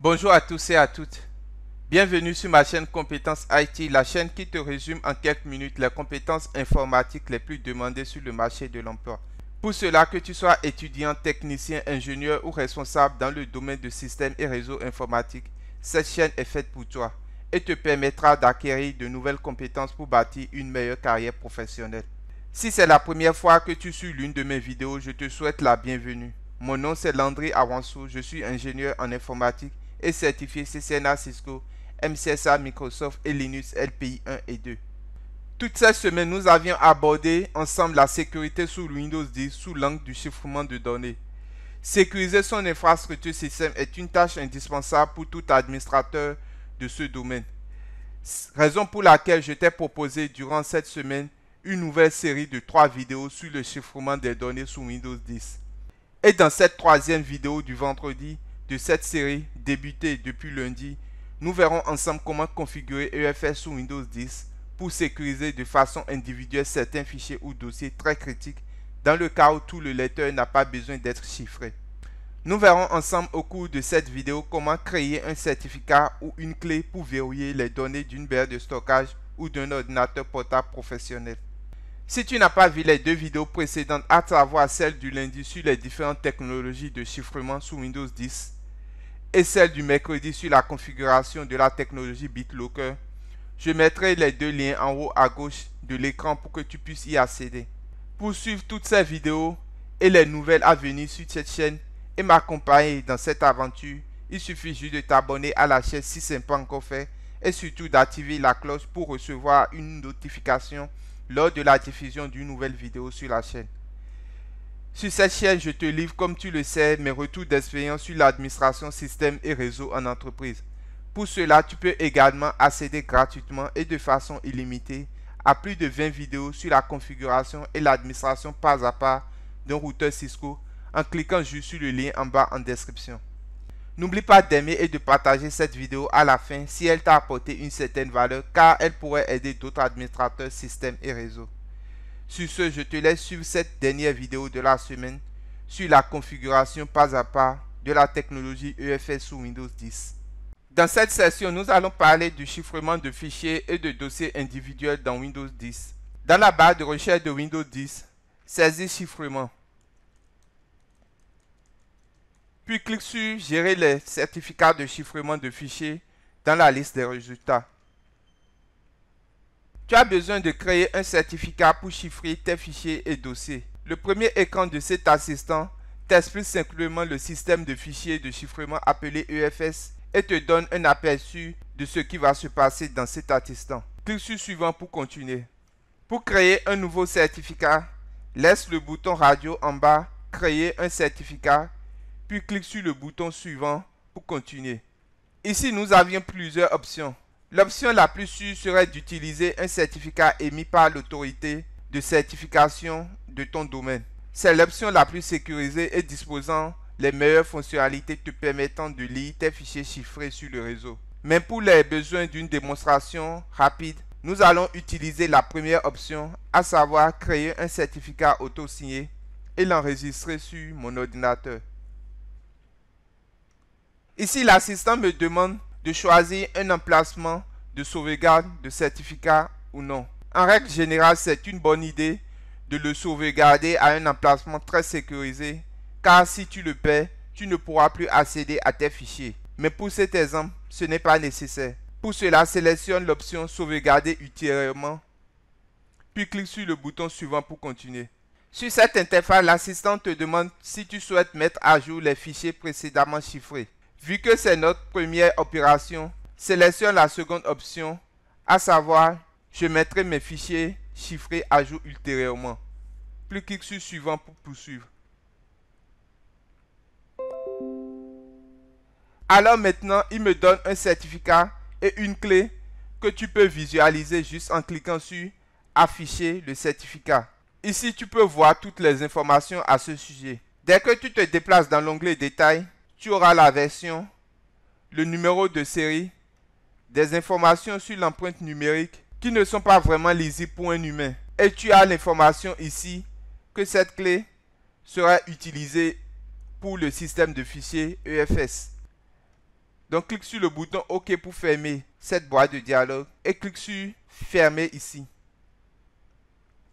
Bonjour à tous et à toutes. Bienvenue sur ma chaîne Compétences IT, la chaîne qui te résume en quelques minutes les compétences informatiques les plus demandées sur le marché de l'emploi. Pour cela, que tu sois étudiant, technicien, ingénieur ou responsable dans le domaine de systèmes et réseaux informatiques, cette chaîne est faite pour toi et te permettra d'acquérir de nouvelles compétences pour bâtir une meilleure carrière professionnelle. Si c'est la première fois que tu suis l'une de mes vidéos, je te souhaite la bienvenue. Mon nom c'est Landry Awansou, je suis ingénieur en informatique et certifié CCNA Cisco, MCSA Microsoft et Linux LPI 1 et 2. Toute cette semaine, nous avions abordé ensemble la sécurité sous Windows 10 sous l'angle du chiffrement de données. Sécuriser son infrastructure système est une tâche indispensable pour tout administrateur de ce domaine. Raison pour laquelle je t'ai proposé durant cette semaine une nouvelle série de trois vidéos sur le chiffrement des données sous Windows 10. Et dans cette troisième vidéo du vendredi de cette série, débuté depuis lundi, nous verrons ensemble comment configurer EFS sous Windows 10 pour sécuriser de façon individuelle certains fichiers ou dossiers très critiques dans le cas où tout le lecteur n'a pas besoin d'être chiffré. Nous verrons ensemble au cours de cette vidéo comment créer un certificat ou une clé pour verrouiller les données d'une baie de stockage ou d'un ordinateur portable professionnel. Si tu n'as pas vu les deux vidéos précédentes, à savoir celle du lundi sur les différentes technologies de chiffrement sous Windows 10 et celle du mercredi sur la configuration de la technologie BitLocker. Je mettrai les deux liens en haut à gauche de l'écran pour que tu puisses y accéder. Pour suivre toutes ces vidéos et les nouvelles à venir sur cette chaîne et m'accompagner dans cette aventure, il suffit juste de t'abonner à la chaîne si ce n'est pas encore fait et surtout d'activer la cloche pour recevoir une notification lors de la diffusion d'une nouvelle vidéo sur la chaîne. Sur cette chaîne, je te livre, comme tu le sais, mes retours d'expérience sur l'administration système et réseau en entreprise. Pour cela, tu peux également accéder gratuitement et de façon illimitée à plus de 20 vidéos sur la configuration et l'administration pas à pas d'un routeur Cisco en cliquant juste sur le lien en bas en description. N'oublie pas d'aimer et de partager cette vidéo à la fin si elle t'a apporté une certaine valeur car elle pourrait aider d'autres administrateurs système et réseau. Sur ce, je te laisse suivre cette dernière vidéo de la semaine sur la configuration pas à pas de la technologie EFS sous Windows 10. Dans cette session, nous allons parler du chiffrement de fichiers et de dossiers individuels dans Windows 10. Dans la barre de recherche de Windows 10, saisis chiffrement. Puis clique sur Gérer les certificats de chiffrement de fichiers dans la liste des résultats. Tu as besoin de créer un certificat pour chiffrer tes fichiers et dossiers. Le premier écran de cet assistant t'explique simplement le système de fichiers de chiffrement appelé EFS et te donne un aperçu de ce qui va se passer dans cet assistant. Clique sur suivant pour continuer. Pour créer un nouveau certificat, laisse le bouton radio en bas créer un certificat, puis clique sur le bouton suivant pour continuer. Ici, nous avions plusieurs options. L'option la plus sûre serait d'utiliser un certificat émis par l'autorité de certification de ton domaine. C'est l'option la plus sécurisée et disposant les meilleures fonctionnalités te permettant de lire tes fichiers chiffrés sur le réseau. Mais pour les besoins d'une démonstration rapide, nous allons utiliser la première option, à savoir créer un certificat auto-signé et l'enregistrer sur mon ordinateur. Ici, l'assistant me demande choisir un emplacement de sauvegarde de certificat ou non. En règle générale, c'est une bonne idée de le sauvegarder à un emplacement très sécurisé car si tu le paies, tu ne pourras plus accéder à tes fichiers. Mais pour cet exemple, ce n'est pas nécessaire. Pour cela, sélectionne l'option Sauvegarder ultérieurement, puis clique sur le bouton suivant pour continuer. Sur cette interface, l'assistant te demande si tu souhaites mettre à jour les fichiers précédemment chiffrés. Vu que c'est notre première opération, sélectionne la seconde option, à savoir je mettrai mes fichiers chiffrés à jour ultérieurement. Puis clique sur suivant pour poursuivre. Alors maintenant, il me donne un certificat et une clé que tu peux visualiser juste en cliquant sur afficher le certificat. Ici, tu peux voir toutes les informations à ce sujet. Dès que tu te déplaces dans l'onglet détails, tu auras la version, le numéro de série, des informations sur l'empreinte numérique qui ne sont pas vraiment lisibles pour un humain. Et tu as l'information ici que cette clé sera utilisée pour le système de fichiers EFS. Donc clique sur le bouton OK pour fermer cette boîte de dialogue et clique sur Fermer ici.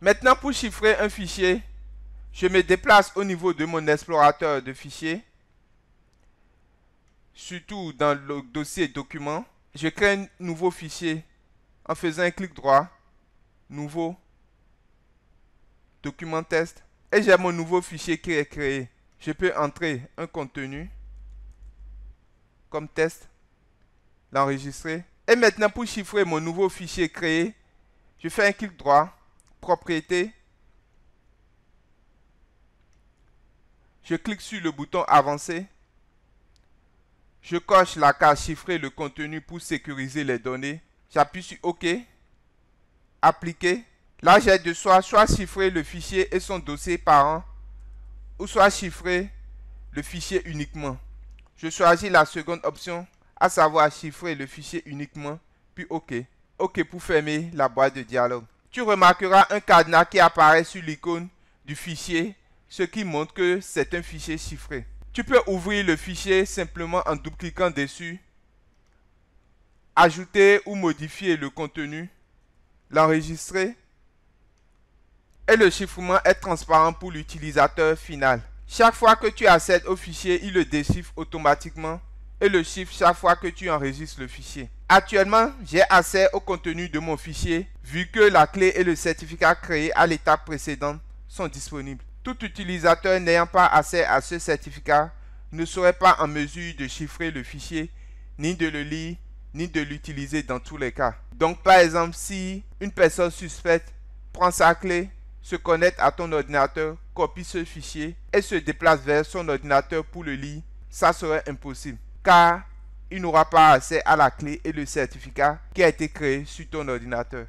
Maintenant pour chiffrer un fichier, je me déplace au niveau de mon explorateur de fichiers surtout dans le dossier documents, je crée un nouveau fichier en faisant un clic droit, nouveau, document test, et j'ai mon nouveau fichier qui est créé. Je peux entrer un contenu comme test, l'enregistrer. Et maintenant, pour chiffrer mon nouveau fichier créé, je fais un clic droit, propriété. Je clique sur le bouton avancer je coche la case chiffrer le contenu pour sécuriser les données. J'appuie sur OK. Appliquer. Là, j'ai de soi soit chiffrer le fichier et son dossier par an, ou soit chiffrer le fichier uniquement. Je choisis la seconde option, à savoir chiffrer le fichier uniquement, puis OK. OK pour fermer la boîte de dialogue. Tu remarqueras un cadenas qui apparaît sur l'icône du fichier, ce qui montre que c'est un fichier chiffré. Tu peux ouvrir le fichier simplement en double-cliquant dessus, ajouter ou modifier le contenu, l'enregistrer et le chiffrement est transparent pour l'utilisateur final. Chaque fois que tu accèdes au fichier, il le déchiffre automatiquement et le chiffre chaque fois que tu enregistres le fichier. Actuellement, j'ai accès au contenu de mon fichier vu que la clé et le certificat créés à l'étape précédente sont disponibles. Tout utilisateur n'ayant pas accès à ce certificat ne serait pas en mesure de chiffrer le fichier, ni de le lire, ni de l'utiliser dans tous les cas. Donc par exemple, si une personne suspecte prend sa clé, se connecte à ton ordinateur, copie ce fichier et se déplace vers son ordinateur pour le lire, ça serait impossible car il n'aura pas accès à la clé et le certificat qui a été créé sur ton ordinateur.